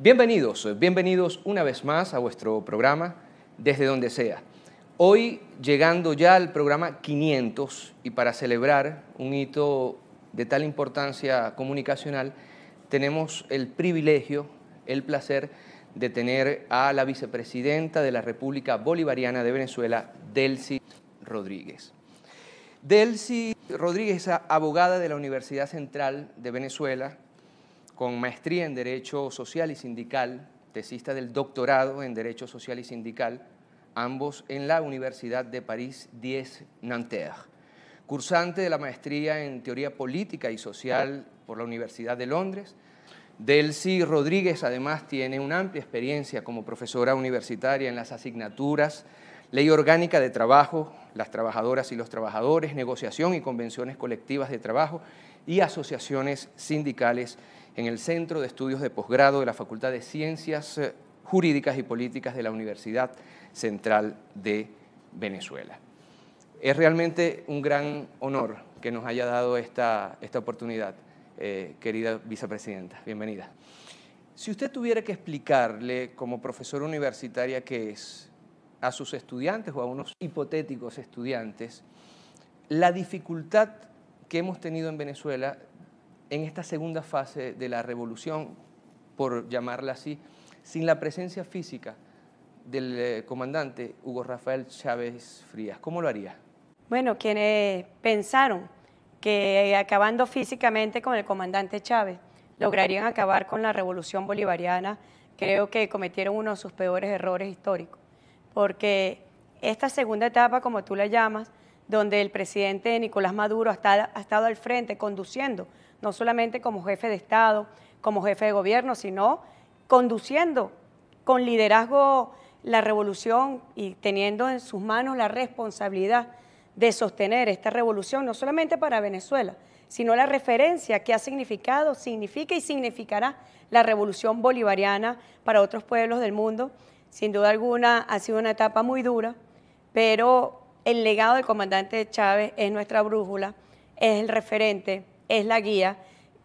Bienvenidos, eh, bienvenidos una vez más a vuestro programa Desde donde sea. Hoy llegando ya al programa 500 y para celebrar un hito de tal importancia comunicacional, tenemos el privilegio, el placer de tener a la vicepresidenta de la República Bolivariana de Venezuela, Delcy Rodríguez. Delcy Rodríguez es abogada de la Universidad Central de Venezuela, con maestría en Derecho Social y Sindical, tesista del doctorado en Derecho Social y Sindical, ambos en la Universidad de París 10 Nanterre. Cursante de la maestría en Teoría Política y Social por la Universidad de Londres. Delcy Rodríguez además tiene una amplia experiencia como profesora universitaria en las asignaturas Ley Orgánica de Trabajo, las trabajadoras y los trabajadores, negociación y convenciones colectivas de trabajo y asociaciones sindicales en el Centro de Estudios de Posgrado de la Facultad de Ciencias eh, Jurídicas y Políticas de la Universidad Central de Venezuela. Es realmente un gran honor que nos haya dado esta, esta oportunidad, eh, querida vicepresidenta. Bienvenida. Si usted tuviera que explicarle, como profesora universitaria que es, a sus estudiantes o a unos hipotéticos estudiantes, la dificultad que hemos tenido en Venezuela en esta segunda fase de la revolución, por llamarla así, sin la presencia física del eh, comandante Hugo Rafael Chávez Frías. ¿Cómo lo haría? Bueno, quienes pensaron que acabando físicamente con el comandante Chávez lograrían acabar con la revolución bolivariana, creo que cometieron uno de sus peores errores históricos, porque esta segunda etapa, como tú la llamas, donde el presidente Nicolás Maduro ha estado al frente conduciendo no solamente como jefe de Estado, como jefe de gobierno, sino conduciendo con liderazgo la revolución y teniendo en sus manos la responsabilidad de sostener esta revolución, no solamente para Venezuela, sino la referencia que ha significado, significa y significará la revolución bolivariana para otros pueblos del mundo. Sin duda alguna ha sido una etapa muy dura, pero el legado del comandante Chávez es nuestra brújula, es el referente, es la guía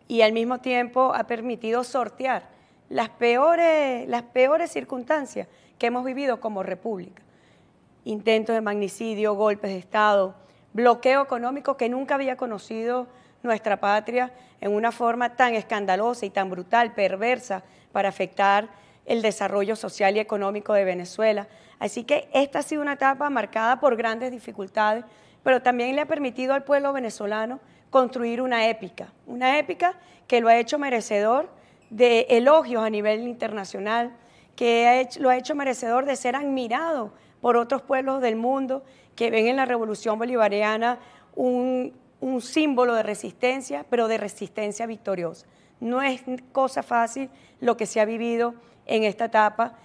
y al mismo tiempo ha permitido sortear las peores, las peores circunstancias que hemos vivido como república. Intentos de magnicidio, golpes de Estado, bloqueo económico que nunca había conocido nuestra patria en una forma tan escandalosa y tan brutal, perversa, para afectar el desarrollo social y económico de Venezuela. Así que esta ha sido una etapa marcada por grandes dificultades, pero también le ha permitido al pueblo venezolano construir una épica, una épica que lo ha hecho merecedor de elogios a nivel internacional, que lo ha hecho merecedor de ser admirado por otros pueblos del mundo que ven en la revolución bolivariana un, un símbolo de resistencia, pero de resistencia victoriosa. No es cosa fácil lo que se ha vivido en esta etapa,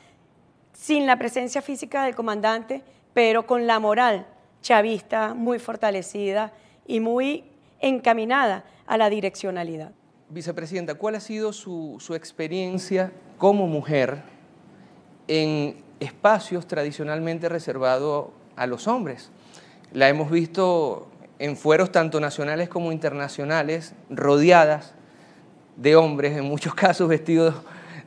sin la presencia física del comandante, pero con la moral chavista muy fortalecida y muy encaminada a la direccionalidad. Vicepresidenta, ¿cuál ha sido su, experiencia como mujer en espacios tradicionalmente reservados a los hombres? La hemos visto en fueros tanto nacionales como internacionales, rodeadas de hombres, en muchos casos vestidos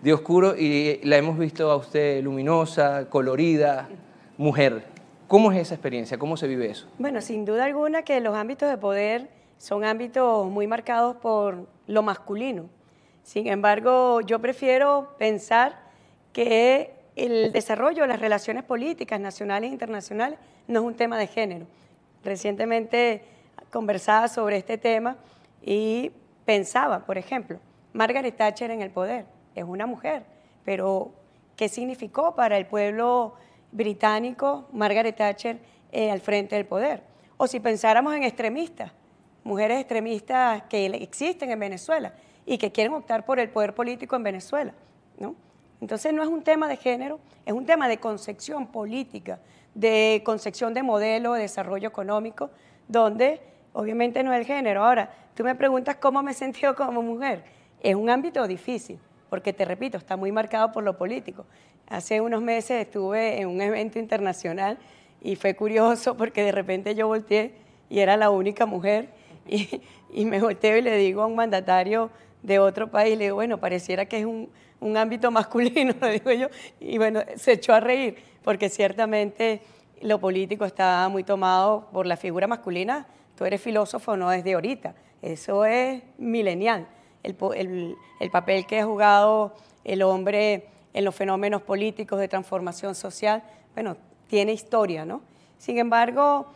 de oscuro, y la hemos visto a usted luminosa, colorida, mujer. ¿Cómo es esa experiencia? ¿Cómo se vive eso? Bueno, sin duda alguna que los ámbitos de poder son ámbitos muy marcados por lo masculino. Sin embargo, yo prefiero pensar que el desarrollo de las relaciones políticas nacionales e internacionales no es un tema de género. Recientemente conversaba sobre este tema y pensaba, por ejemplo, Margaret Thatcher en el poder, es una mujer, pero ¿qué significó para el pueblo británico Margaret Thatcher eh, al frente del poder? O si pensáramos en extremistas, mujeres extremistas que existen en Venezuela y que quieren optar por el poder político en Venezuela. ¿no? Entonces no es un tema de género, es un tema de concepción política, de concepción de modelo, de desarrollo económico, donde obviamente no es el género. Ahora, tú me preguntas cómo me he sentido como mujer. Es un ámbito difícil, porque te repito, está muy marcado por lo político. Hace unos meses estuve en un evento internacional y fue curioso porque de repente yo volteé y era la única mujer Y, me volteo y le digo a un mandatario de otro país, le digo, bueno, pareciera que es un, un ámbito masculino, le digo yo, y bueno, se echó a reír, porque ciertamente lo político está muy tomado por la figura masculina, tú eres filósofo, no desde ahorita, eso es milenial, el, el, el papel que ha jugado el hombre en los fenómenos políticos de transformación social, bueno, tiene historia, ¿no? Sin embargo,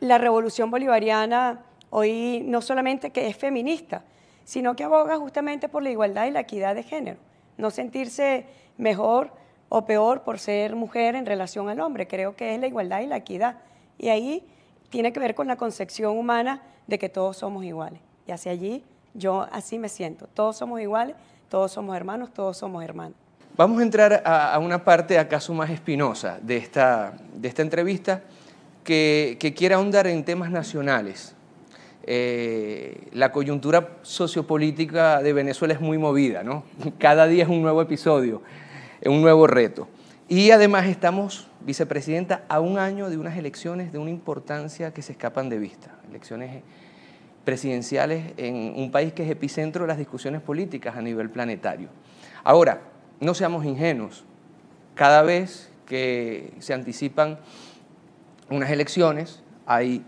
la revolución bolivariana Hoy no solamente que es feminista, sino que aboga justamente por la igualdad y la equidad de género. No sentirse mejor o peor por ser mujer en relación al hombre. Creo que es la igualdad y la equidad. Y ahí tiene que ver con la concepción humana de que todos somos iguales. Y hacia allí yo así me siento. Todos somos iguales, todos somos hermanos, todos somos hermanos. Vamos a entrar a, una parte acaso más espinosa de esta, de esta entrevista que, que quiere ahondar en temas nacionales. Eh, la coyuntura sociopolítica de Venezuela es muy movida, ¿no? Cada día es un nuevo episodio, un nuevo reto. Y además estamos, vicepresidenta, a un año de unas elecciones de una importancia que se escapan de vista, elecciones presidenciales en un país que es epicentro de las discusiones políticas a nivel planetario. Ahora, no seamos ingenuos, cada vez que se anticipan unas elecciones hay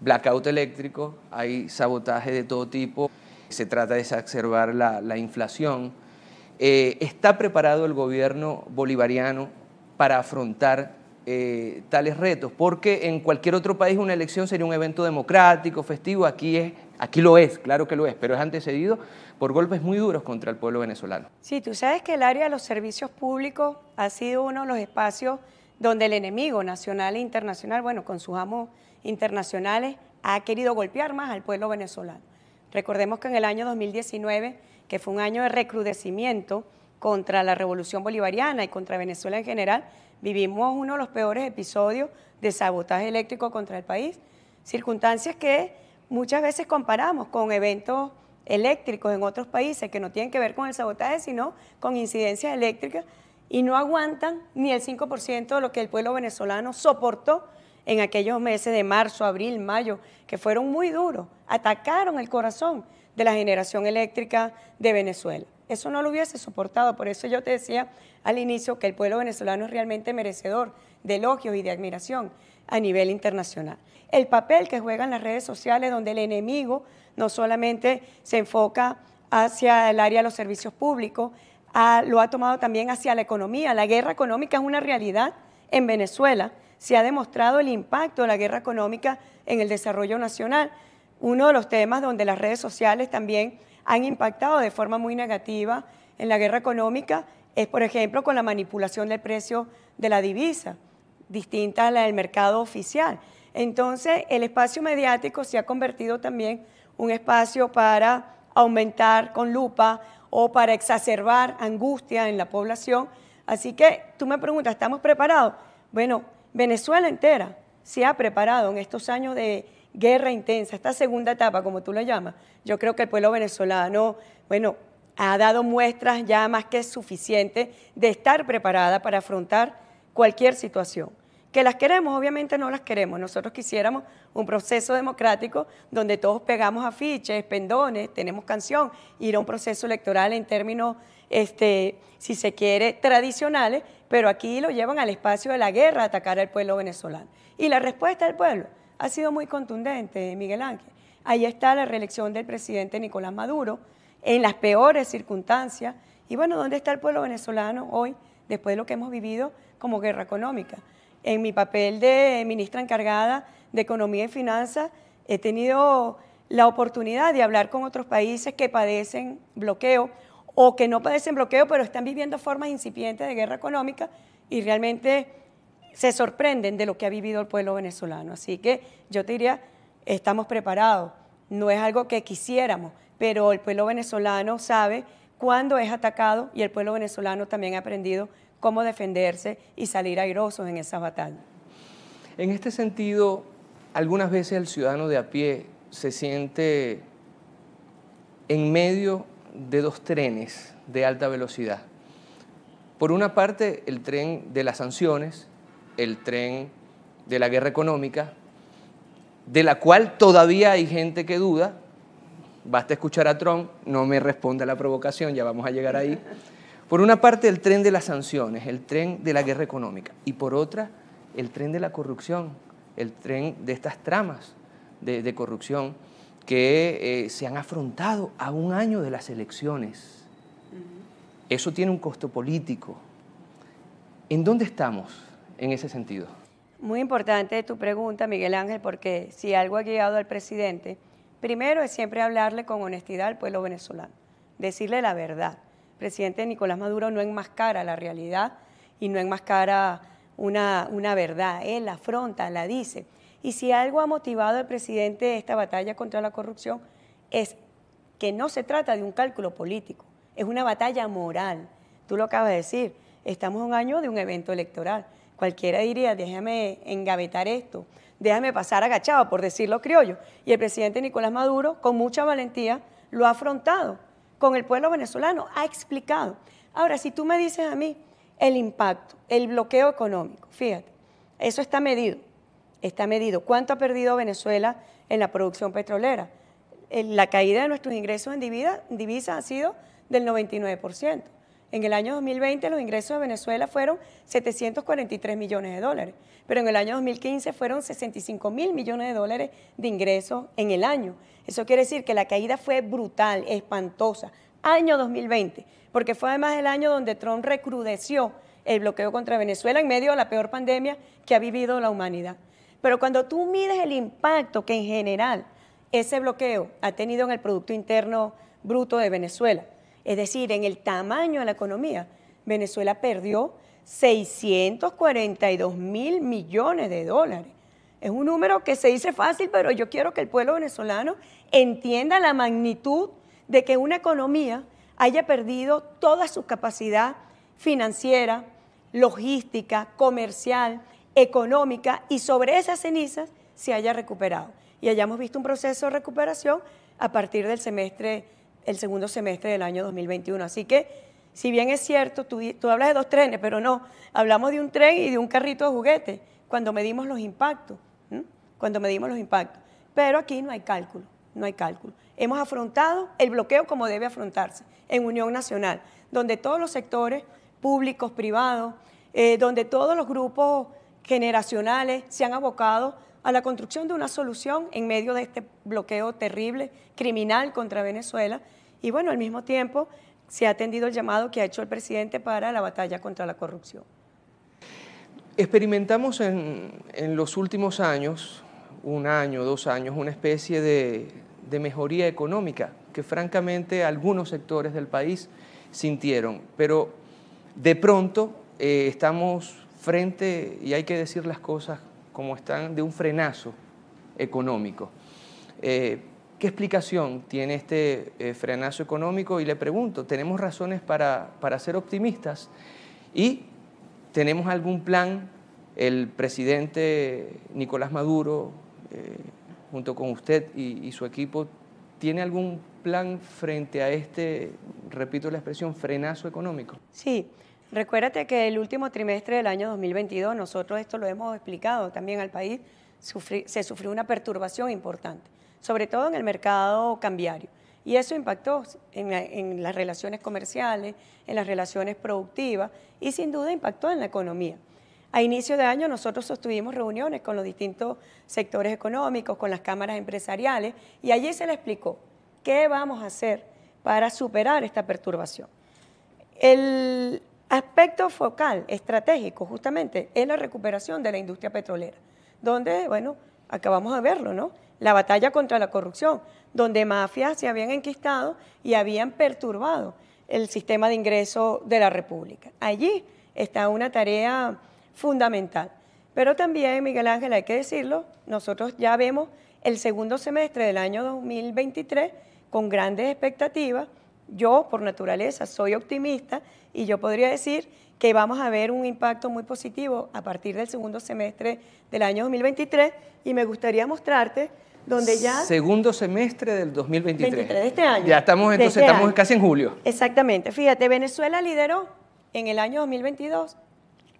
blackout eléctrico, hay sabotaje de todo tipo, se trata de exacerbar la, inflación. Eh, ¿Está preparado el gobierno bolivariano para afrontar eh, tales retos? Porque en cualquier otro país una elección sería un evento democrático, festivo, aquí es Aquí lo es, claro que lo es, pero es antecedido por golpes muy duros contra el pueblo venezolano. Sí, tú sabes que el área de los servicios públicos ha sido uno de los espacios donde el enemigo nacional e internacional, bueno, con sus amos internacionales, ha querido golpear más al pueblo venezolano. Recordemos que en el año 2019, que fue un año de recrudecimiento contra la revolución bolivariana y contra Venezuela en general, vivimos uno de los peores episodios de sabotaje eléctrico contra el país, circunstancias que muchas veces comparamos con eventos eléctricos en otros países que no tienen que ver con el sabotaje, sino con incidencias eléctricas y no aguantan ni el 5% de lo que el pueblo venezolano soportó en aquellos meses de marzo, abril, mayo, que fueron muy duros, atacaron el corazón de la generación eléctrica de Venezuela. Eso no lo hubiese soportado, por eso yo te decía al inicio que el pueblo venezolano es realmente merecedor de elogios y de admiración a nivel internacional. El papel que juegan las redes sociales donde el enemigo no solamente se enfoca hacia el área de los servicios públicos, lo ha tomado también hacia la economía. La guerra económica es una realidad en Venezuela. Se ha demostrado el impacto de la guerra económica en el desarrollo nacional. Uno de los temas donde las redes sociales también han impactado de forma muy negativa en la guerra económica es, por ejemplo, con la manipulación del precio de la divisa, distinta a la del mercado oficial. Entonces, el espacio mediático se ha convertido también un espacio para aumentar con lupa o para exacerbar angustia en la población. Así que tú me preguntas, ¿estamos preparados? Bueno, Venezuela entera se ha preparado en estos años de guerra intensa, esta segunda etapa, como tú la llamas. Yo creo que el pueblo venezolano, bueno, ha dado muestras ya más que suficiente de estar preparada para afrontar cualquier situación. Que las queremos, obviamente no las queremos. Nosotros quisiéramos un proceso democrático donde todos pegamos afiches, pendones, tenemos canción, ir a un proceso electoral en términos, este, si se quiere, tradicionales, pero aquí lo llevan al espacio de la guerra a atacar al pueblo venezolano. Y la respuesta del pueblo ha sido muy contundente, Miguel Ángel. Ahí está la reelección del presidente Nicolás Maduro en las peores circunstancias. Y bueno, ¿dónde está el pueblo venezolano hoy después de lo que hemos vivido como guerra económica? en mi papel de ministra encargada de Economía y Finanzas, he tenido la oportunidad de hablar con otros países que padecen bloqueo o que no padecen bloqueo, pero están viviendo formas incipientes de guerra económica y realmente se sorprenden de lo que ha vivido el pueblo venezolano. Así que yo te diría, estamos preparados, no es algo que quisiéramos, pero el pueblo venezolano sabe cuándo es atacado y el pueblo venezolano también ha aprendido cómo defenderse y salir airosos en esa batalla. En este sentido, algunas veces el ciudadano de a pie se siente en medio de dos trenes de alta velocidad. Por una parte, el tren de las sanciones, el tren de la guerra económica, de la cual todavía hay gente que duda. Basta escuchar a Trump, no me responde a la provocación, ya vamos a llegar ahí. Por una parte, el tren de las sanciones, el tren de la guerra económica, y por otra, el tren de la corrupción, el tren de estas tramas de, corrupción que eh, se han afrontado a un año de las elecciones. Eso tiene un costo político. ¿En dónde estamos en ese sentido? Muy importante tu pregunta, Miguel Ángel, porque si algo ha llegado al presidente, primero es siempre hablarle con honestidad al pueblo venezolano, decirle la verdad presidente Nicolás Maduro no enmascara la realidad y no enmascara una, una verdad. Él la afronta, la dice. Y si algo ha motivado al presidente esta batalla contra la corrupción es que no se trata de un cálculo político, es una batalla moral. Tú lo acabas de decir, estamos un año de un evento electoral. Cualquiera diría, déjame engavetar esto, déjame pasar agachado, por decirlo criollo. Y el presidente Nicolás Maduro, con mucha valentía, lo ha afrontado con el pueblo venezolano, ha explicado. Ahora, si tú me dices a mí el impacto, el bloqueo económico, fíjate, eso está medido, está medido. ¿Cuánto ha perdido Venezuela en la producción petrolera? Eh, la caída de nuestros ingresos en divisa, ha sido del 99%. En el año 2020 los ingresos de Venezuela fueron 743 millones de dólares, pero en el año 2015 fueron 65 mil millones de dólares de ingresos en el año. Eso quiere decir que la caída fue brutal, espantosa. Año 2020, porque fue además el año donde Trump recrudeció el bloqueo contra Venezuela en medio de la peor pandemia que ha vivido la humanidad. Pero cuando tú mides el impacto que en general ese bloqueo ha tenido en el Producto Interno Bruto de Venezuela, es decir, en el tamaño de la economía, Venezuela perdió 642 mil millones de dólares. Es un número que se dice fácil, pero yo quiero que el pueblo venezolano entienda la magnitud de que una economía haya perdido toda su capacidad financiera, logística, comercial, económica y sobre esas cenizas se haya recuperado. Y hayamos visto un proceso de recuperación a partir del semestre, el segundo semestre del año 2021. Así que, si bien es cierto, tú, tú hablas de dos trenes, pero no, hablamos de un tren y de un carrito de juguete cuando medimos los impactos cuando medimos los impactos. Pero aquí no hay cálculo, no hay cálculo. Hemos afrontado el bloqueo como debe afrontarse, en Unión Nacional, donde todos los sectores, públicos, privados, eh, donde todos los grupos generacionales se han abocado a la construcción de una solución en medio de este bloqueo terrible, criminal contra Venezuela. Y bueno, al mismo tiempo se ha atendido el llamado que ha hecho el presidente para la batalla contra la corrupción. Experimentamos en los últimos años un año, dos años, una especie de, mejoría económica que francamente algunos sectores del país sintieron. Pero de pronto eh, estamos frente, y hay que decir las cosas como están, de un frenazo económico. Eh, ¿Qué explicación tiene este eh, frenazo económico? Y le pregunto, ¿tenemos razones para, para ser optimistas? ¿Y tenemos algún plan? El presidente Nicolás Maduro eh, junto con usted y, su equipo, ¿tiene algún plan frente a este, repito la expresión, frenazo económico? Sí, recuérdate que el último trimestre del año 2022, nosotros esto lo hemos explicado también al país, se sufrió una perturbación importante, sobre todo en el mercado cambiario. Y eso impactó en las relaciones comerciales, en las relaciones productivas y sin duda impactó en la economía. A inicio de año nosotros sostuvimos reuniones con los distintos sectores económicos, con las cámaras empresariales, y allí se le explicó qué vamos a hacer para superar esta perturbación. El aspecto focal estratégico justamente es la recuperación de la industria petrolera, donde, bueno, acabamos de verlo, ¿no? La batalla contra la corrupción, donde mafias se habían enquistado y habían perturbado el sistema de ingreso de la República. Allí está una tarea fundamental. Pero también, Miguel Ángel, hay que decirlo, nosotros ya vemos el segundo semestre del año 2023 con grandes expectativas. Yo, por naturaleza, soy optimista y yo podría decir que vamos a ver un impacto muy positivo a partir del segundo semestre del año 2023 y me gustaría mostrarte donde ya... Segundo semestre del 2023. de este año. Ya estamos, entonces este estamos casi en julio. Exactamente. Fíjate, Venezuela lideró en el año 2022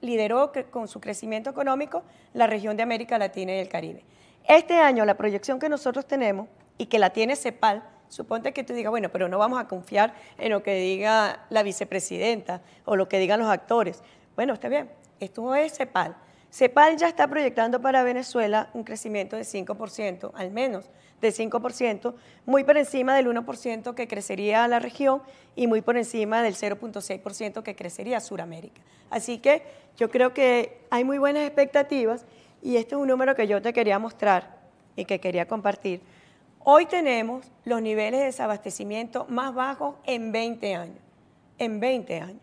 lideró con su crecimiento económico la región de América Latina y el Caribe. Este año la proyección que nosotros tenemos y que la tiene CEPAL, suponte que tú digas, bueno, pero no vamos a confiar en lo que diga la vicepresidenta o lo que digan los actores. Bueno, está bien, esto es CEPAL. CEPAL ya está proyectando para Venezuela un crecimiento de 5%, al menos de 5%, muy por encima del 1% que crecería la región y muy por encima del 0.6% que crecería Sudamérica. Así que yo creo que hay muy buenas expectativas y este es un número que yo te quería mostrar y que quería compartir. Hoy tenemos los niveles de desabastecimiento más bajos en 20 años, en 20 años.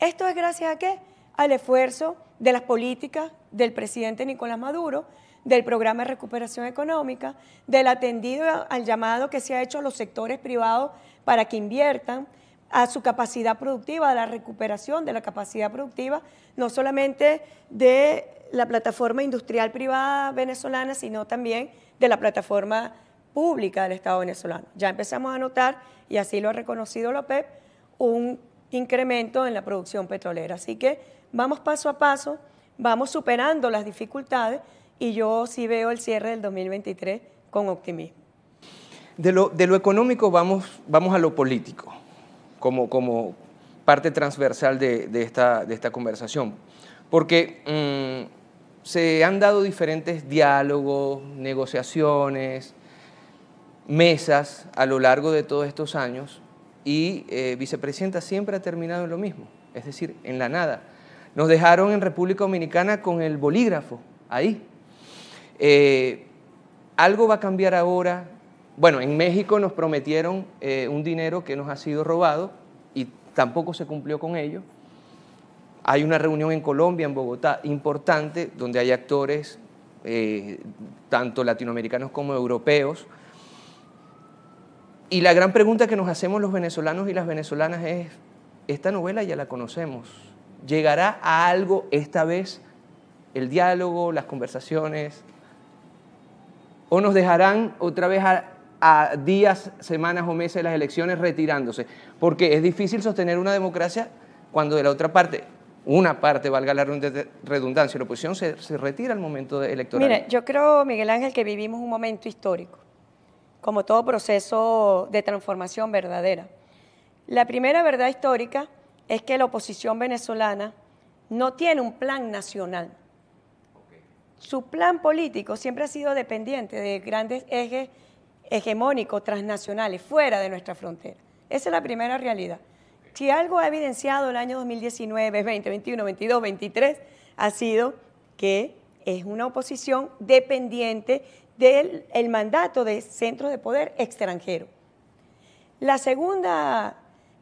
¿Esto es gracias a qué? Al esfuerzo de las políticas del presidente Nicolás Maduro, del programa de recuperación económica, del atendido al llamado que se ha hecho a los sectores privados para que inviertan, a su capacidad productiva, a la recuperación de la capacidad productiva, no solamente de la plataforma industrial privada venezolana, sino también de la plataforma pública del Estado venezolano. Ya empezamos a notar, y así lo ha reconocido la OPEP, un incremento en la producción petrolera. Así que vamos paso a paso vamos superando las dificultades y yo sí veo el cierre del 2023 con optimismo. De lo, económico vamos, vamos a lo político, como, como parte transversal de, esta, de esta conversación, porque mm, se han dado diferentes diálogos, negociaciones, mesas a lo largo de todos estos años y eh, vicepresidenta siempre ha terminado en lo mismo, es decir, en la nada nos dejaron en República Dominicana con el bolígrafo, ahí. Eh, algo va a cambiar ahora. Bueno, en México nos prometieron eh, un dinero que nos ha sido robado y tampoco se cumplió con ello. Hay una reunión en Colombia, en Bogotá, importante, donde hay actores, eh, tanto latinoamericanos como europeos. Y la gran pregunta que nos hacemos los venezolanos y las venezolanas es, esta novela ya la conocemos, llegará a algo esta vez el diálogo, las conversaciones, o nos dejarán otra vez a, días, semanas o meses de las elecciones retirándose, porque es difícil sostener una democracia cuando de la otra parte, una parte, valga la redundancia, la oposición se, retira al momento electoral. Mire, yo creo, Miguel Ángel, que vivimos un momento histórico, como todo proceso de transformación verdadera. La primera verdad histórica es que la oposición venezolana no tiene un plan nacional. Su plan político siempre ha sido dependiente de grandes ejes hegemónicos transnacionales fuera de nuestra frontera. Esa es la primera realidad. Si algo ha evidenciado el año 2019, 20, 21, 22, 23, ha sido que es una oposición dependiente del el mandato de centros de poder extranjero. La segunda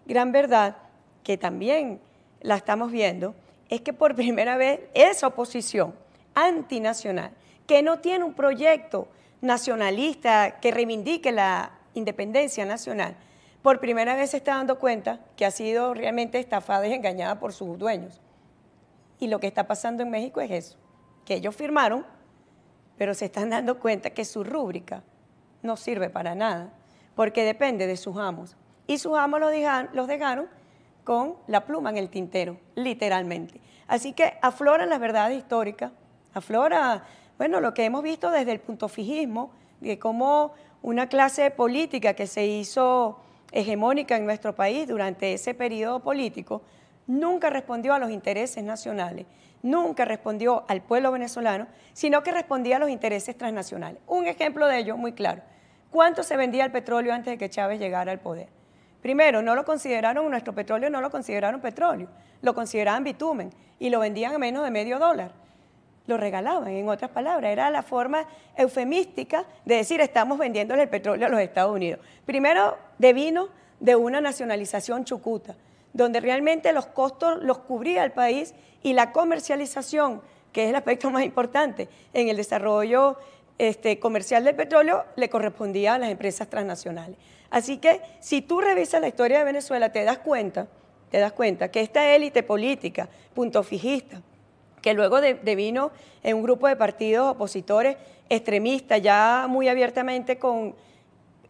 gran verdad que también la estamos viendo, es que por primera vez esa oposición antinacional, que no tiene un proyecto nacionalista que reivindique la independencia nacional, por primera vez se está dando cuenta que ha sido realmente estafada y engañada por sus dueños. Y lo que está pasando en México es eso, que ellos firmaron, pero se están dando cuenta que su rúbrica no sirve para nada, porque depende de sus amos. Y sus amos los dejaron, los dejaron con la pluma en el tintero, literalmente. Así que aflora la verdad histórica aflora, bueno, lo que hemos visto desde el punto fijismo, de cómo una clase política que se hizo hegemónica en nuestro país durante ese periodo político, nunca respondió a los intereses nacionales, nunca respondió al pueblo venezolano, sino que respondía a los intereses transnacionales. Un ejemplo de ello muy claro. ¿Cuánto se vendía el petróleo antes de que Chávez llegara al poder? Primero, no lo consideraron, nuestro petróleo no lo consideraron petróleo, lo consideraban bitumen y lo vendían a menos de medio dólar. Lo regalaban, en otras palabras, era la forma eufemística de decir estamos vendiéndole el petróleo a los Estados Unidos. Primero, vino de una nacionalización chucuta, donde realmente los costos los cubría el país y la comercialización, que es el aspecto más importante en el desarrollo este, comercial del petróleo, le correspondía a las empresas transnacionales. Así que si tú revisas la historia de Venezuela, te das cuenta, te das cuenta que esta élite política, punto fijista, que luego de en un grupo de partidos opositores extremistas, ya muy abiertamente con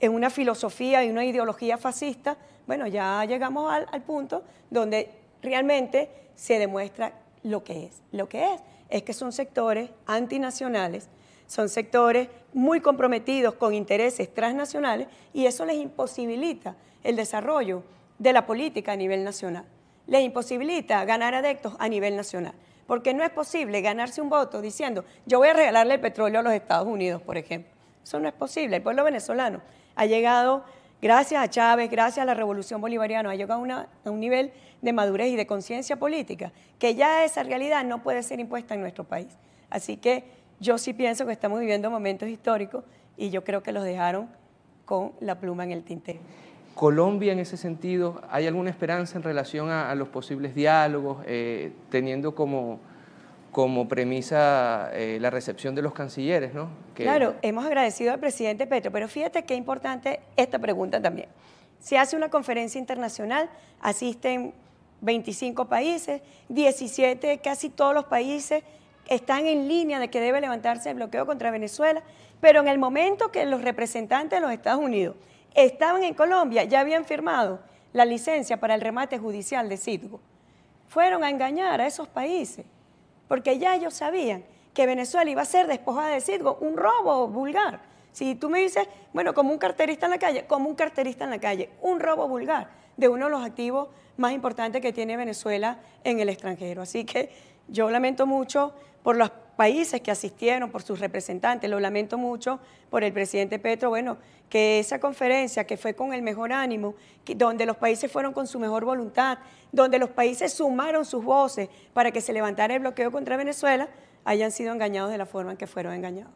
una filosofía y una ideología fascista, bueno, ya llegamos al punto donde realmente se demuestra lo que es. Lo que es es que son sectores antinacionales son sectores muy comprometidos con intereses transnacionales y eso les imposibilita el desarrollo de la política a nivel nacional. Les imposibilita ganar adeptos a nivel nacional. Porque no es posible ganarse un voto diciendo, yo voy a regalarle el petróleo a los Estados Unidos, por ejemplo. Eso no es posible. El pueblo venezolano ha llegado, gracias a Chávez, gracias a la revolución bolivariana, ha llegado a, un nivel de madurez y de conciencia política, que ya esa realidad no puede ser impuesta en nuestro país. Así que yo sí pienso que estamos viviendo momentos históricos y yo creo que los dejaron con la pluma en el tinte. Colombia en ese sentido, ¿hay alguna esperanza en relación a, los posibles diálogos, eh, teniendo como, como premisa eh, la recepción de los cancilleres? ¿no? Claro, hemos agradecido al presidente Petro, pero fíjate qué importante esta pregunta también. Se hace una conferencia internacional, asisten 25 países, 17, casi todos los países están en línea de que debe levantarse el bloqueo contra Venezuela, pero en el momento que los representantes de los Estados Unidos estaban en Colombia, ya habían firmado la licencia para el remate judicial de Citgo. Fueron a engañar a esos países, porque ya ellos sabían que Venezuela iba a ser despojada de Citgo, un robo vulgar. Si tú me dices, bueno, como un carterista en la calle, como un carterista en la calle, un robo vulgar de uno de los activos más importantes que tiene Venezuela en el extranjero. Así que yo lamento mucho por los países que asistieron, por sus representantes, lo lamento mucho por el presidente Petro, bueno, que esa conferencia que fue con el mejor ánimo, donde los países fueron con su mejor voluntad, donde los países sumaron sus voces para que se levantara el bloqueo contra Venezuela, hayan sido engañados de la forma en que fueron engañados.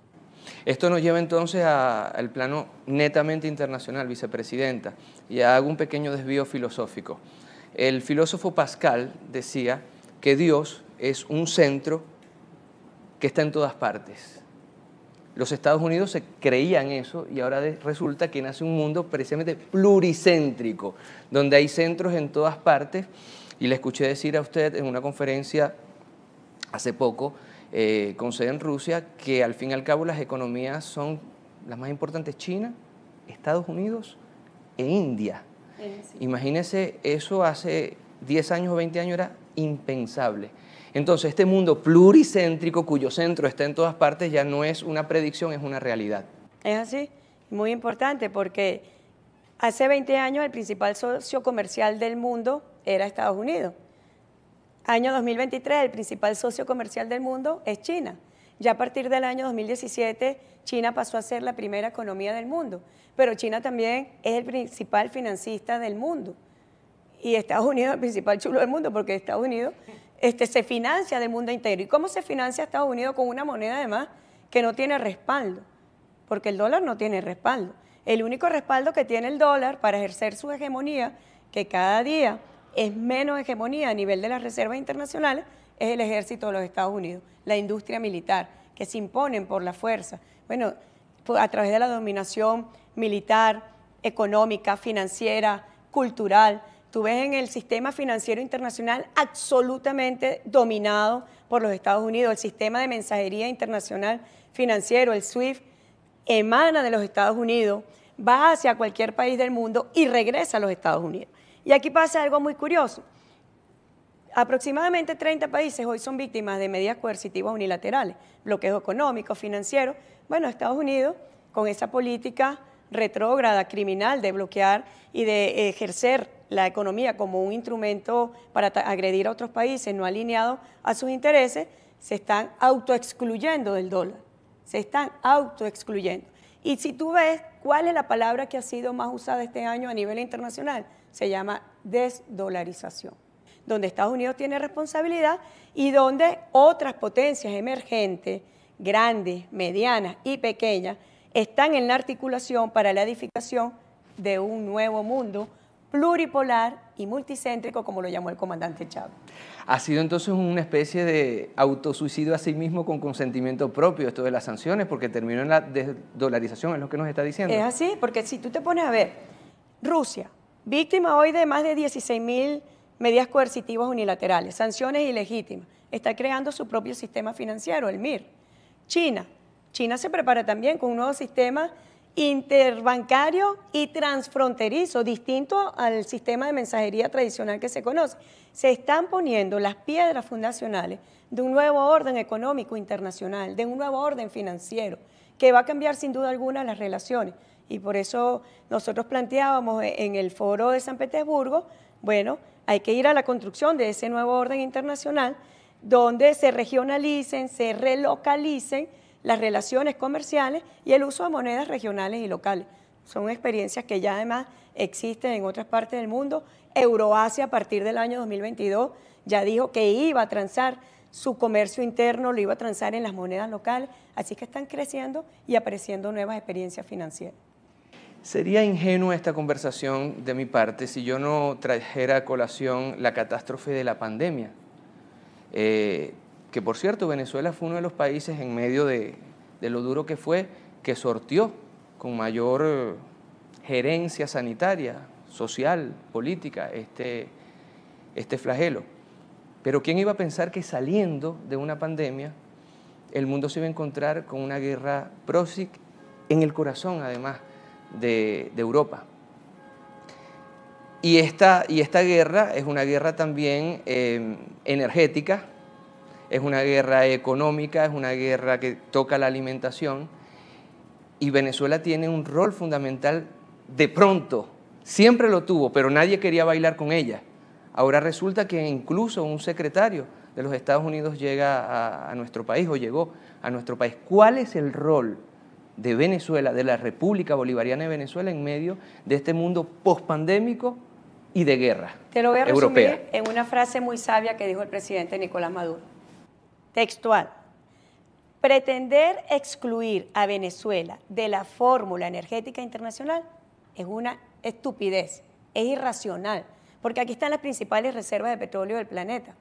Esto nos lleva entonces al plano netamente internacional, vicepresidenta, y hago un pequeño desvío filosófico. El filósofo Pascal decía que Dios es un centro que está en todas partes. Los Estados Unidos se creían eso y ahora resulta que nace un mundo precisamente pluricéntrico, donde hay centros en todas partes. Y le escuché decir a usted en una conferencia hace poco eh, con sede en Rusia que al fin y al cabo las economías son las más importantes China, Estados Unidos e India. Imagínese, eso hace 10 años o 20 años era impensable. Entonces, este mundo pluricéntrico, cuyo centro está en todas partes, ya no es una predicción, es una realidad. Es así, muy importante, porque hace 20 años el principal socio comercial del mundo era Estados Unidos. Año 2023, el principal socio comercial del mundo es China. Ya a partir del año 2017, China pasó a ser la primera economía del mundo, pero China también es el principal financista del mundo. Y Estados Unidos es el principal chulo del mundo, porque Estados Unidos este, se financia del mundo entero. ¿Y cómo se financia Estados Unidos con una moneda además que no tiene respaldo? Porque el dólar no tiene respaldo. El único respaldo que tiene el dólar para ejercer su hegemonía, que cada día es menos hegemonía a nivel de las reservas internacionales, es el ejército de los Estados Unidos, la industria militar, que se imponen por la fuerza. Bueno, pues, a través de la dominación militar, económica, financiera, cultural. Tú ves en el sistema financiero internacional absolutamente dominado por los Estados Unidos. El sistema de mensajería internacional financiero, el SWIFT, emana de los Estados Unidos, va hacia cualquier país del mundo y regresa a los Estados Unidos. Y aquí pasa algo muy curioso. Aproximadamente 30 países hoy son víctimas de medidas coercitivas unilaterales, bloqueos económicos, financieros. Bueno, Estados Unidos, con esa política retrógrada, criminal, de bloquear y de ejercer la economía como un instrumento para agredir a otros países no alineados a sus intereses, se están autoexcluyendo del dólar, se están autoexcluyendo. Y si tú ves cuál es la palabra que ha sido más usada este año a nivel internacional, se llama desdolarización, donde Estados Unidos tiene responsabilidad y donde otras potencias emergentes, grandes, medianas y pequeñas, están en la articulación para la edificación de un nuevo mundo pluripolar y multicéntrico, como lo llamó el comandante Chávez. Ha sido entonces una especie de autosuicidio a sí mismo con consentimiento propio esto de las sanciones, porque terminó en la desdolarización, es lo que nos está diciendo. Es así, porque si tú te pones a ver, Rusia, víctima hoy de más de 16.000 medidas coercitivas unilaterales, sanciones ilegítimas, está creando su propio sistema financiero, el MIR. China, China se prepara también con un nuevo sistema interbancario y transfronterizo, distinto al sistema de mensajería tradicional que se conoce. Se están poniendo las piedras fundacionales de un nuevo orden económico internacional, de un nuevo orden financiero, que va a cambiar sin duda alguna las relaciones. Y por eso nosotros planteábamos en el foro de San Petersburgo, bueno, hay que ir a la construcción de ese nuevo orden internacional, donde se regionalicen, se relocalicen las relaciones comerciales y el uso de monedas regionales y locales. Son experiencias que ya además existen en otras partes del mundo. Euroasia a partir del año 2022 ya dijo que iba a transar su comercio interno, lo iba a transar en las monedas locales, así que están creciendo y apareciendo nuevas experiencias financieras. Sería ingenua esta conversación de mi parte si yo no trajera a colación la catástrofe de la pandemia. Eh, que por cierto Venezuela fue uno de los países en medio de, lo duro que fue, que sortió con mayor eh, gerencia sanitaria, social, política, este, este flagelo. Pero ¿quién iba a pensar que saliendo de una pandemia el mundo se iba a encontrar con una guerra prósic en el corazón, además, de, Europa? Y esta, y esta, guerra es una guerra también eh, energética, es una guerra económica, es una guerra que toca la alimentación y Venezuela tiene un rol fundamental de pronto. Siempre lo tuvo, pero nadie quería bailar con ella. Ahora resulta que incluso un secretario de los Estados Unidos llega a, nuestro país o llegó a nuestro país. ¿Cuál es el rol de Venezuela, de la República Bolivariana de Venezuela en medio de este mundo pospandémico y de guerra? Te lo voy a europea? en una frase muy sabia que dijo el presidente Nicolás Maduro. Textual. Pretender excluir a Venezuela de la fórmula energética internacional es una estupidez, es irracional, porque aquí están las principales reservas de petróleo del planeta.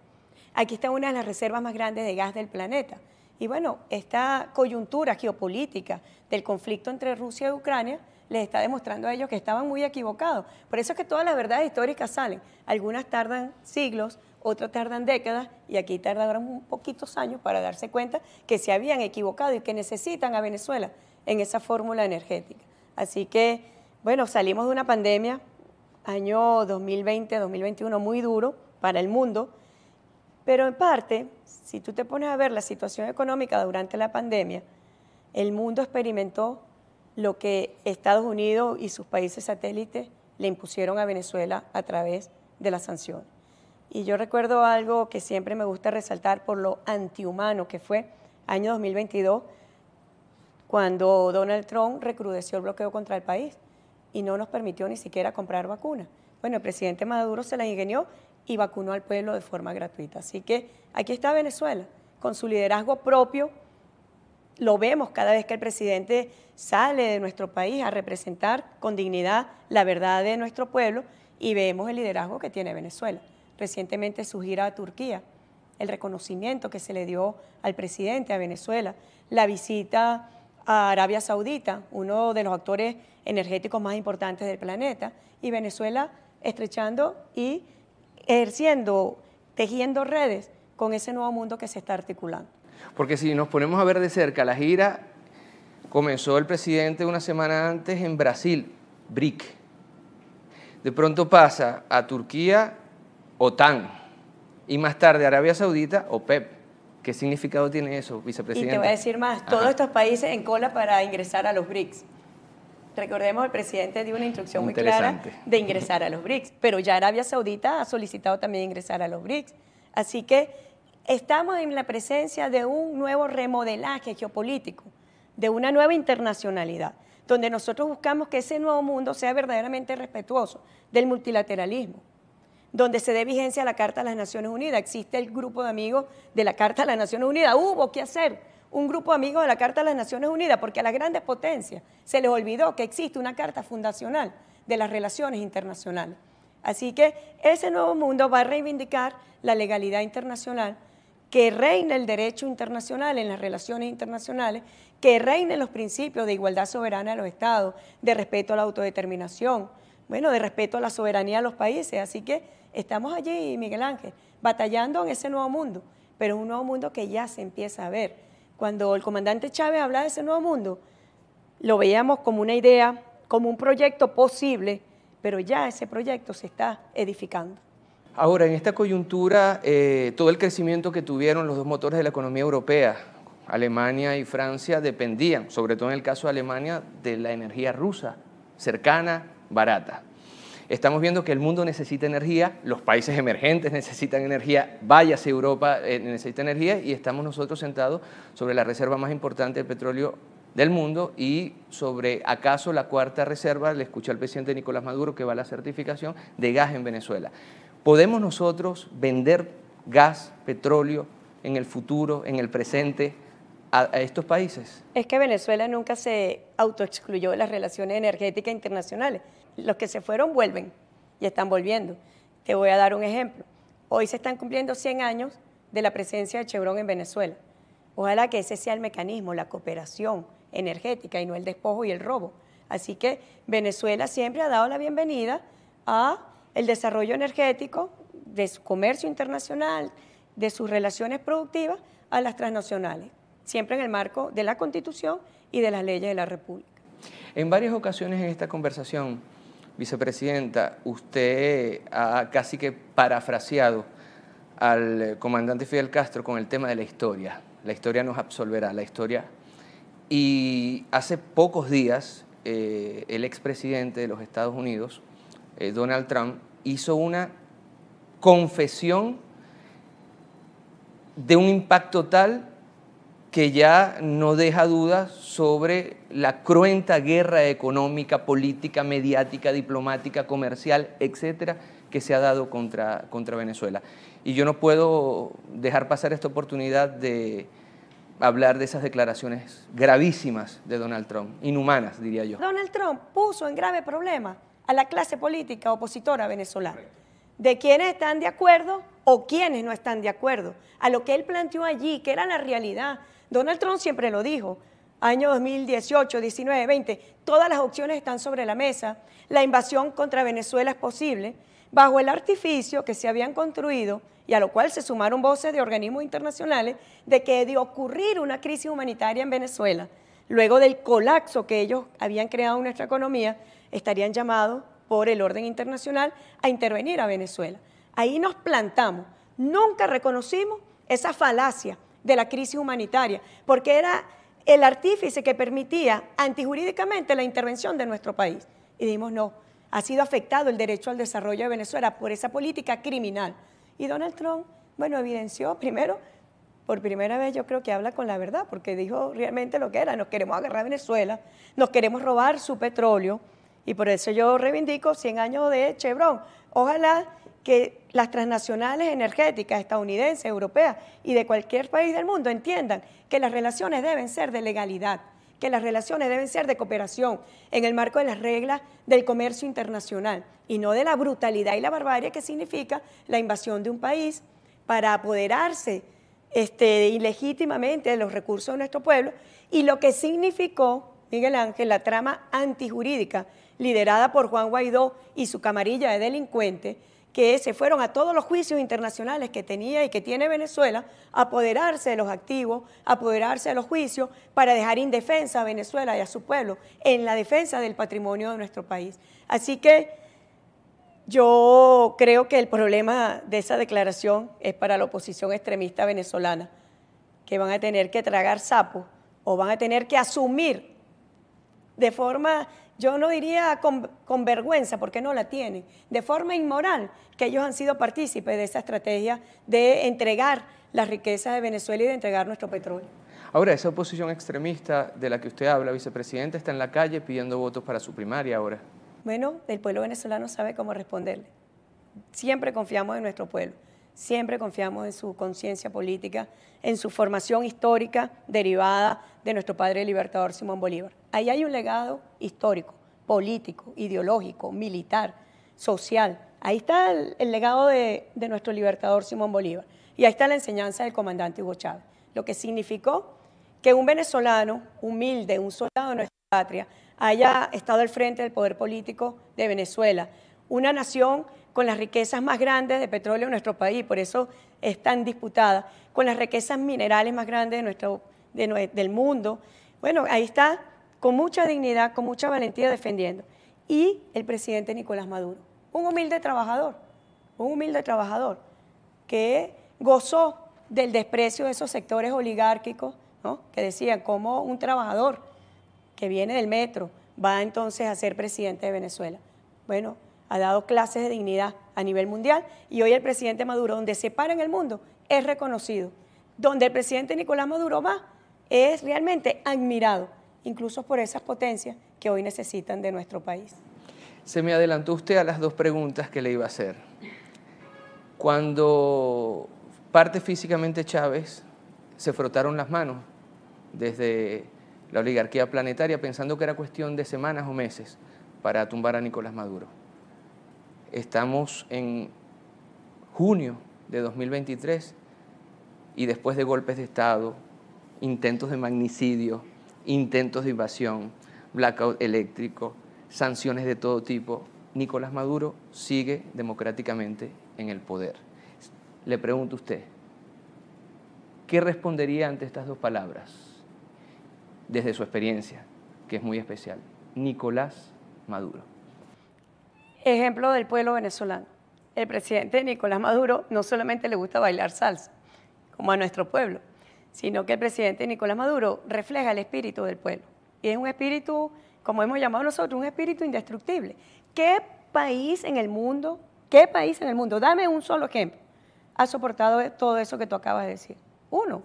Aquí está una de las reservas más grandes de gas del planeta. Y bueno, esta coyuntura geopolítica del conflicto entre Rusia y Ucrania les está demostrando a ellos que estaban muy equivocados. Por eso es que todas las verdades históricas salen. Algunas tardan siglos, otras tardan décadas y aquí tardaron un poquitos años para darse cuenta que se habían equivocado y que necesitan a Venezuela en esa fórmula energética. Así que, bueno, salimos de una pandemia, año 2020-2021 muy duro para el mundo, pero en parte, si tú te pones a ver la situación económica durante la pandemia, el mundo experimentó lo que Estados Unidos y sus países satélites le impusieron a Venezuela a través de las sanciones. Y yo recuerdo algo que siempre me gusta resaltar por lo antihumano que fue año 2022, cuando Donald Trump recrudeció el bloqueo contra el país y no nos permitió ni siquiera comprar vacunas. Bueno, el presidente Maduro se la ingenió y vacunó al pueblo de forma gratuita. Así que aquí está Venezuela, con su liderazgo propio. Lo vemos cada vez que el presidente sale de nuestro país a representar con dignidad la verdad de nuestro pueblo y vemos el liderazgo que tiene Venezuela recientemente su gira a Turquía, el reconocimiento que se le dio al presidente a Venezuela, la visita a Arabia Saudita, uno de los actores energéticos más importantes del planeta, y Venezuela estrechando y ejerciendo, tejiendo redes con ese nuevo mundo que se está articulando. Porque si nos ponemos a ver de cerca, la gira comenzó el presidente una semana antes en Brasil, BRIC. De pronto pasa a Turquía, OTAN y más tarde Arabia Saudita, OPEP. E ¿Qué significado tiene eso, vicepresidente? Y te voy a decir más, todos estos países en cola para ingresar a los BRICS. Recordemos, el presidente dio una instrucción muy clara de ingresar a los BRICS, pero ya Arabia Saudita ha solicitado también ingresar a los BRICS. Así que estamos en la presencia de un nuevo remodelaje geopolítico, de una nueva internacionalidad, donde nosotros buscamos que ese nuevo mundo sea verdaderamente respetuoso del multilateralismo, donde se dé vigencia a la Carta de las Naciones Unidas. Existe el grupo de amigos de la Carta de las Naciones Unidas. Hubo que hacer un grupo de amigos de la Carta de las Naciones Unidas porque a las grandes potencias se les olvidó que existe una carta fundacional de las relaciones internacionales. Así que ese nuevo mundo va a reivindicar la legalidad internacional, que reina el derecho internacional en las relaciones internacionales, que reinen los principios de igualdad soberana de los estados, de respeto a la autodeterminación, bueno, de respeto a la soberanía de los países. Así que estamos allí, Miguel Ángel, batallando en ese nuevo mundo, pero es un nuevo mundo que ya se empieza a ver. Cuando el comandante Chávez habla de ese nuevo mundo, lo veíamos como una idea, como un proyecto posible, pero ya ese proyecto se está edificando. Ahora, en esta coyuntura, eh, todo el crecimiento que tuvieron los dos motores de la economía europea, Alemania y Francia, dependían, sobre todo en el caso de Alemania, de la energía rusa, cercana, barata. Estamos viendo que el mundo necesita energía, los países emergentes necesitan energía, váyase Europa eh, necesita energía y estamos nosotros sentados sobre la reserva más importante de petróleo del mundo y sobre acaso la cuarta reserva, le escuché al presidente Nicolás Maduro que va a la certificación de gas en Venezuela. ¿Podemos nosotros vender gas, petróleo en el futuro, en el presente? a, estos países? Es que Venezuela nunca se autoexcluyó de las relaciones energéticas internacionales. Los que se fueron vuelven y están volviendo. Te voy a dar un ejemplo. Hoy se están cumpliendo 100 años de la presencia de Chevron en Venezuela. Ojalá que ese sea el mecanismo, la cooperación energética y no el despojo y el robo. Así que Venezuela siempre ha dado la bienvenida a el desarrollo energético de su comercio internacional, de sus relaciones productivas a las transnacionales siempre en el marco de la Constitución y de las leyes de la República. En varias ocasiones en esta conversación, vicepresidenta, usted ha casi que parafraseado al eh, comandante Fidel Castro con el tema de la historia. La historia nos absolverá, la historia. Y hace pocos días, eh, el expresidente de los Estados Unidos, eh, Donald Trump, hizo una confesión de un impacto tal que ya no deja dudas sobre la cruenta guerra económica, política, mediática, diplomática, comercial, etcétera, que se ha dado contra, contra Venezuela. Y yo no puedo dejar pasar esta oportunidad de, hablar de esas declaraciones gravísimas de Donald Trump, inhumanas, diría yo. Donald Trump puso en grave problema a la clase política opositora venezolana, de quienes están de acuerdo o quienes no están de acuerdo, a lo que él planteó allí, que era la realidad Donald Trump siempre lo dijo, año 2018, 19, 20, todas las opciones están sobre la mesa, la invasión contra Venezuela es posible, bajo el artificio que se habían construido y a lo cual se sumaron voces de organismos internacionales de que de ocurrir una crisis humanitaria en Venezuela, luego del colapso que ellos habían creado en nuestra economía, estarían llamados por el orden internacional a intervenir a Venezuela. Ahí nos plantamos, nunca reconocimos esa falacia de la crisis humanitaria, porque era el artífice que permitía antijurídicamente la intervención de nuestro país. Y dijimos, no, ha sido afectado el derecho al desarrollo de Venezuela por esa política criminal. Y Donald Trump, bueno, evidenció primero, por primera vez yo creo que habla con la verdad, porque dijo realmente lo que era, nos queremos agarrar a Venezuela, nos queremos robar su petróleo, y por eso yo reivindico 100 años de Chevron. Ojalá que las transnacionales energéticas estadounidenses, europeas y de cualquier país del mundo entiendan que las relaciones deben ser de legalidad, que las relaciones deben ser de cooperación en el marco de las reglas del comercio internacional y no de la brutalidad y la barbarie que significa la invasión de un país para apoderarse este, ilegítimamente de los recursos de nuestro pueblo y lo que significó, Miguel Ángel, la trama antijurídica liderada por Juan Guaidó y su camarilla de delincuentes que se fueron a todos los juicios internacionales que tenía y que tiene Venezuela, apoderarse de los activos, apoderarse de los juicios para dejar indefensa a Venezuela y a su pueblo en la defensa del patrimonio de nuestro país. Así que yo creo que el problema de esa declaración es para la oposición extremista venezolana, que van a tener que tragar sapos o van a tener que asumir de forma yo no diría con, vergüenza, porque no la tienen, de forma inmoral, que ellos han sido partícipes de esa estrategia de entregar las riquezas de Venezuela y de entregar nuestro petróleo. Ahora, esa oposición extremista de la que usted habla, vicepresidente, está en la calle pidiendo votos para su primaria ahora. Bueno, el pueblo venezolano sabe cómo responderle. Siempre confiamos en nuestro pueblo, siempre confiamos en su conciencia política, en su formación histórica derivada de nuestro padre libertador Simón Bolívar. Ahí hay un legado histórico, político, ideológico, militar, social. Ahí está el, legado de, nuestro libertador Simón Bolívar. Y ahí está la enseñanza del comandante Hugo Chávez. Lo que significó que un venezolano humilde, un soldado de nuestra patria, haya estado al frente del poder político de Venezuela. Una nación con las riquezas más grandes de petróleo de nuestro país, por eso es tan disputada, con las riquezas minerales más grandes de nuestro, del mundo. Bueno, ahí está con mucha dignidad, con mucha valentía defendiendo. Y el presidente Nicolás Maduro, un humilde trabajador, un humilde trabajador que gozó del desprecio de esos sectores oligárquicos, ¿no? que decían, como un trabajador que viene del metro va entonces a ser presidente de Venezuela. Bueno, ha dado clases de dignidad a nivel mundial y hoy el presidente Maduro, donde se para en el mundo, es reconocido. Donde el presidente Nicolás Maduro va, es realmente admirado incluso por esas potencias que hoy necesitan de nuestro país. Se me adelantó usted a las dos preguntas que le iba a hacer. Cuando parte físicamente Chávez, se frotaron las manos desde la oligarquía planetaria pensando que era cuestión de semanas o meses para tumbar a Nicolás Maduro. Estamos en junio de 2023 y después de golpes de Estado, intentos de magnicidio, intentos de invasión, blackout eléctrico, sanciones de todo tipo, Nicolás Maduro sigue democráticamente en el poder. Le pregunto a usted, ¿qué respondería ante estas dos palabras? Desde su experiencia, que es muy especial. Nicolás Maduro. Ejemplo del pueblo venezolano. El presidente Nicolás Maduro no solamente le gusta bailar salsa, como a nuestro pueblo, sino que el presidente Nicolás Maduro refleja el espíritu del pueblo. Y es un espíritu, como hemos llamado nosotros, un espíritu indestructible. ¿Qué país en el mundo, qué país en el mundo, dame un solo ejemplo, ha soportado todo eso que tú acabas de decir? Uno.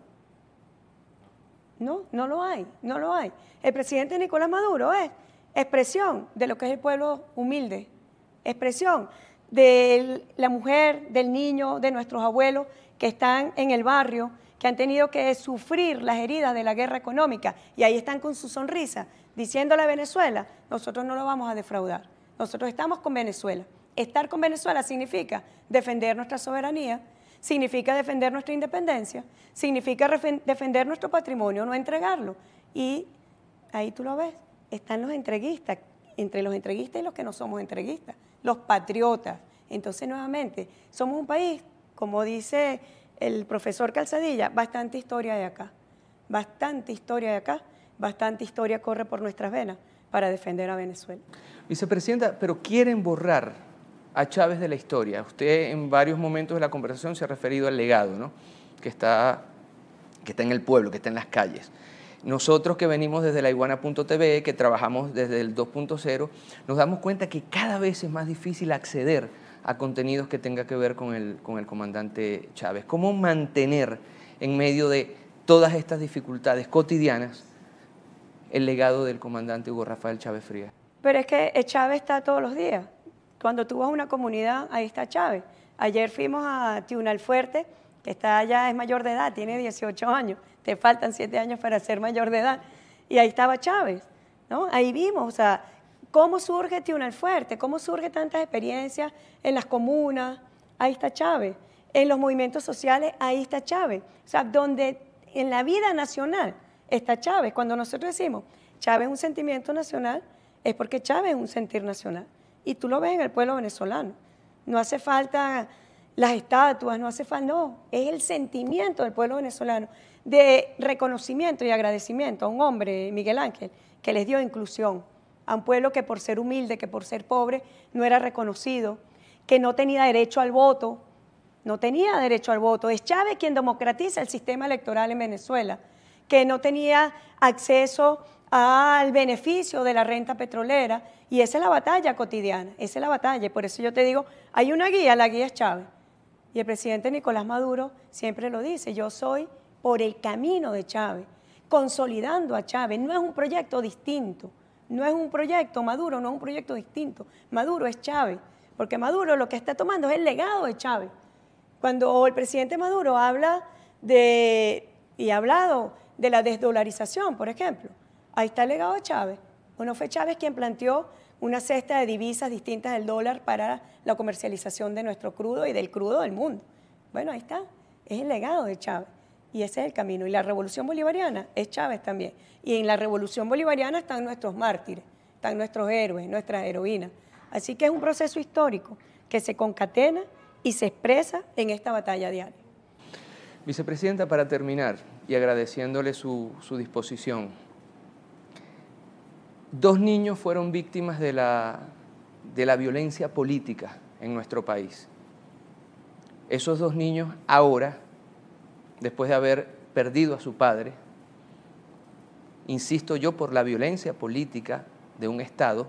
No, no lo hay, no lo hay. El presidente Nicolás Maduro es expresión de lo que es el pueblo humilde, expresión de la mujer, del niño, de nuestros abuelos que están en el barrio, que han tenido que sufrir las heridas de la guerra económica y ahí están con su sonrisa diciéndole a Venezuela, nosotros no lo vamos a defraudar, nosotros estamos con Venezuela. Estar con Venezuela significa defender nuestra soberanía, significa defender nuestra independencia, significa defender nuestro patrimonio, no entregarlo. Y ahí tú lo ves, están los entreguistas, entre los entreguistas y los que no somos entreguistas, los patriotas. Entonces, nuevamente, somos un país, como dice el profesor Calzadilla, bastante historia de acá, bastante historia de acá, bastante historia corre por nuestras venas para defender a Venezuela. Vicepresidenta, pero quieren borrar a Chávez de la historia. Usted en varios momentos de la conversación se ha referido al legado, ¿no? Que está, que está en el pueblo, que está en las calles. Nosotros que venimos desde la iguana.tv, que trabajamos desde el 2.0, nos damos cuenta que cada vez es más difícil acceder a contenidos que tenga que ver con el, con el comandante Chávez. ¿Cómo mantener en medio de todas estas dificultades cotidianas el legado del comandante Hugo Rafael Chávez Frías? Pero es que Chávez está todos los días. Cuando tú vas a una comunidad, ahí está Chávez. Ayer fuimos a Tiunal Fuerte, que está allá, es mayor de edad, tiene 18 años, te faltan 7 años para ser mayor de edad. Y ahí estaba Chávez, ¿no? Ahí vimos, o sea, ¿Cómo surge Tiunal Fuerte? ¿Cómo surge tantas experiencias en las comunas? Ahí está Chávez. En los movimientos sociales, ahí está Chávez. O sea, donde en la vida nacional está Chávez. Cuando nosotros decimos Chávez es un sentimiento nacional, es porque Chávez es un sentir nacional. Y tú lo ves en el pueblo venezolano. No hace falta las estatuas, no hace falta, no, es el sentimiento del pueblo venezolano de reconocimiento y agradecimiento a un hombre, Miguel Ángel, que les dio inclusión, a un pueblo que por ser humilde, que por ser pobre, no era reconocido, que no tenía derecho al voto, no tenía derecho al voto. Es Chávez quien democratiza el sistema electoral en Venezuela, que no tenía acceso al beneficio de la renta petrolera. Y esa es la batalla cotidiana, esa es la batalla. Y por eso yo te digo, hay una guía, la guía es Chávez. Y el presidente Nicolás Maduro siempre lo dice, yo soy por el camino de Chávez, consolidando a Chávez. No es un proyecto distinto, no es un proyecto, Maduro no es un proyecto distinto, Maduro es Chávez, porque Maduro lo que está tomando es el legado de Chávez. Cuando el presidente Maduro habla de, y ha hablado de la desdolarización, por ejemplo, ahí está el legado de Chávez. ¿O fue Chávez quien planteó una cesta de divisas distintas del dólar para la comercialización de nuestro crudo y del crudo del mundo? Bueno, ahí está, es el legado de Chávez. Y ese es el camino. Y la revolución bolivariana es Chávez también. Y en la revolución bolivariana están nuestros mártires, están nuestros héroes, nuestras heroínas. Así que es un proceso histórico que se concatena y se expresa en esta batalla diaria. Vicepresidenta, para terminar y agradeciéndole su, disposición, dos niños fueron víctimas de la, de la violencia política en nuestro país. Esos dos niños ahora después de haber perdido a su padre, insisto yo, por la violencia política de un Estado,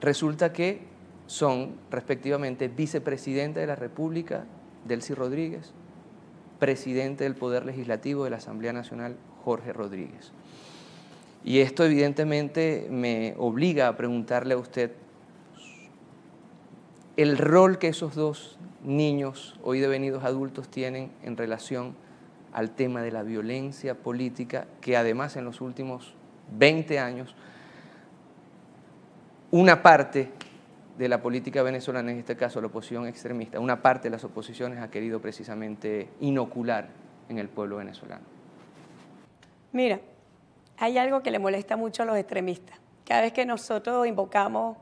resulta que son respectivamente vicepresidente de la República, Delcy Rodríguez, presidente del Poder Legislativo de la Asamblea Nacional, Jorge Rodríguez. Y esto evidentemente me obliga a preguntarle a usted el rol que esos dos niños, hoy devenidos adultos, tienen en relación al tema de la violencia política, que además en los últimos 20 años, una parte de la política venezolana, en este caso la oposición extremista, una parte de las oposiciones ha querido precisamente inocular en el pueblo venezolano. Mira, hay algo que le molesta mucho a los extremistas. Cada vez que nosotros invocamos,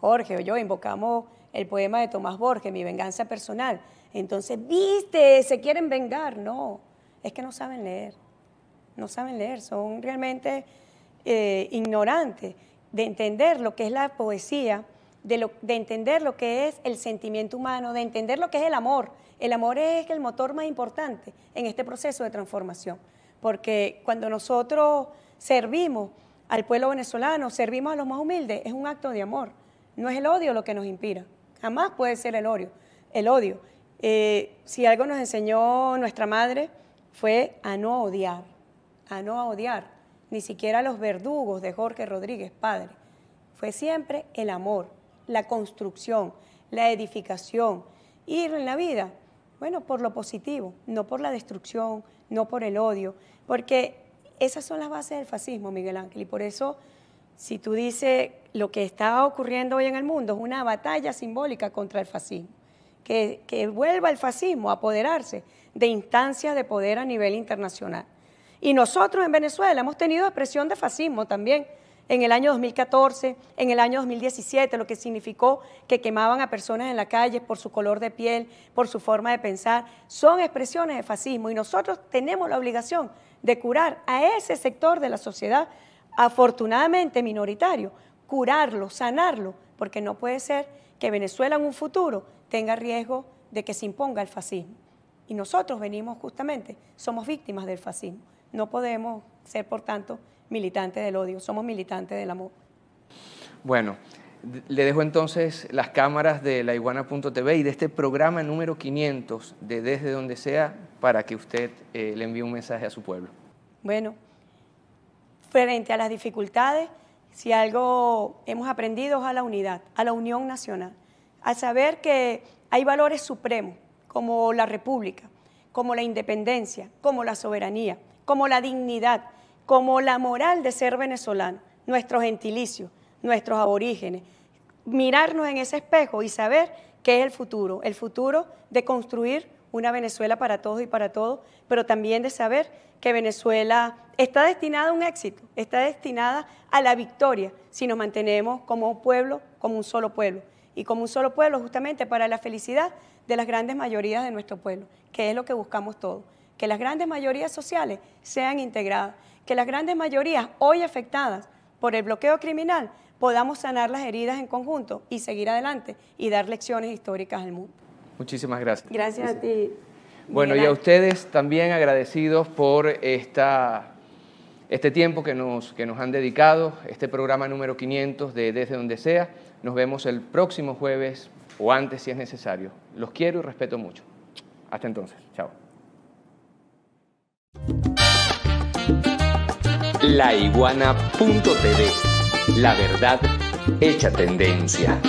Jorge o yo, invocamos el poema de Tomás Borges, Mi venganza personal. Entonces, viste, se quieren vengar. No, es que no saben leer. No saben leer, son realmente eh, ignorantes de entender lo que es la poesía, de, de entender lo que es el sentimiento humano, de entender lo que es el amor. El amor es el motor más importante en este proceso de transformación, porque cuando nosotros servimos al pueblo venezolano, servimos a los más humildes, es un acto de amor, no es el odio lo que nos inspira más puede ser el odio. El odio. Eh, si algo nos enseñó nuestra madre fue a no odiar, a no odiar, ni siquiera los verdugos de Jorge Rodríguez, padre. Fue siempre el amor, la construcción, la edificación, ir en la vida, bueno, por lo positivo, no por la destrucción, no por el odio, porque esas son las bases del fascismo, Miguel Ángel, y por eso si tú dices lo que está ocurriendo hoy en el mundo es una batalla simbólica contra el fascismo. Que, vuelva el fascismo a apoderarse de instancias de poder a nivel internacional. Y nosotros en Venezuela hemos tenido expresión de fascismo también en el año 2014, en el año 2017, lo que significó que quemaban a personas en la calle por su color de piel, por su forma de pensar. Son expresiones de fascismo y nosotros tenemos la obligación de curar a ese sector de la sociedad, afortunadamente minoritario, curarlo, sanarlo, porque no puede ser que Venezuela en un futuro tenga riesgo de que se imponga el fascismo. Y nosotros venimos justamente, somos víctimas del fascismo. No podemos ser, por tanto, militantes del odio, somos militantes del amor. Bueno, le dejo entonces las cámaras de la iguana.tv y de este programa número 500 de Desde Donde Sea para que usted eh, le envíe un mensaje a su pueblo. Bueno, frente a las dificultades, si algo hemos aprendido es a la unidad, a la unión nacional, a saber que hay valores supremos, como la república, como la independencia, como la soberanía, como la dignidad, como la moral de ser venezolano, nuestros gentilicios, nuestros aborígenes. Mirarnos en ese espejo y saber qué es el futuro, el futuro de construir una Venezuela para todos y para todos, pero también de saber que Venezuela está destinada a un éxito, está destinada a la victoria si nos mantenemos como un pueblo, como un solo pueblo. Y como un solo pueblo, justamente para la felicidad de las grandes mayorías de nuestro pueblo, que es lo que buscamos todos. Que las grandes mayorías sociales sean integradas, que las grandes mayorías hoy afectadas por el bloqueo criminal podamos sanar las heridas en conjunto y seguir adelante y dar lecciones históricas al mundo. Muchísimas gracias. Gracias, a ti. Bueno, y a ustedes también agradecidos por esta este tiempo que nos, que nos han dedicado, este programa número 500 de Desde Donde Sea. Nos vemos el próximo jueves o antes si es necesario. Los quiero y respeto mucho. Hasta entonces. Chao. La verdad hecha tendencia.